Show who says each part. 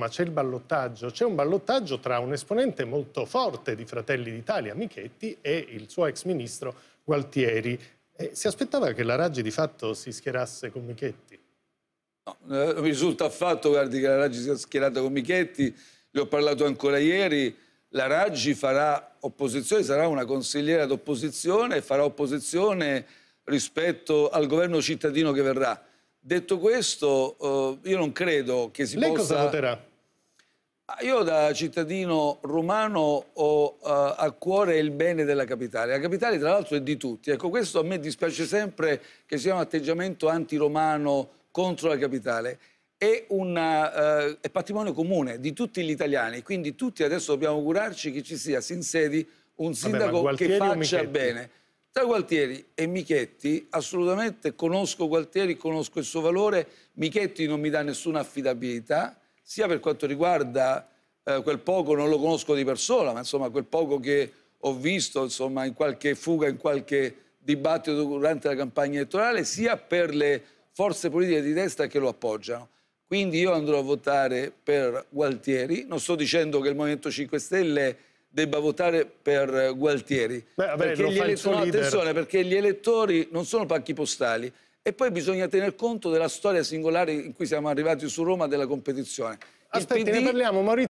Speaker 1: ma c'è il ballottaggio. C'è un ballottaggio tra un esponente molto forte di Fratelli d'Italia, Michetti, e il suo ex ministro Gualtieri. E eh, si aspettava che la Raggi di fatto si schierasse con Michetti?
Speaker 2: No, non eh, mi risulta affatto guardi, che la Raggi sia schierata con Michetti. Le ho parlato ancora ieri. La Raggi farà opposizione, sarà una consigliera d'opposizione e farà opposizione rispetto al governo cittadino che verrà. Detto questo, eh, io non credo che si Lei possa... Lei cosa voterà? Ah, io da cittadino romano ho uh, eh, a cuore il bene della capitale. La capitale tra l'altro è di tutti. Ecco, questo a me dispiace sempre che sia un atteggiamento antiromano contro la capitale. È, una, uh, eh, è patrimonio comune di tutti gli italiani, quindi tutti adesso dobbiamo augurarci che ci sia, si insedi un sindaco Vabbè, che faccia bene. Tra Gualtieri e Michetti, assolutamente conosco Gualtieri, conosco il suo valore, Michetti non mi dà nessuna affidabilità, sia per quanto riguarda eh, quel poco, non lo conosco di persona, ma insomma quel poco che ho visto insomma, in qualche fuga, in qualche dibattito durante la campagna elettorale, sia per le forze politiche di destra che lo appoggiano. Quindi io andrò a votare per Gualtieri, non sto dicendo che il Movimento 5 Stelle debba votare per Gualtieri. Beh, vabbè, perché gli elettori, no, attenzione, perché gli elettori non sono pacchi postali. E poi bisogna tener conto della storia singolare in cui siamo arrivati su Roma della competizione. Aspetti, PD... ne parliamo
Speaker 1: Maurizio.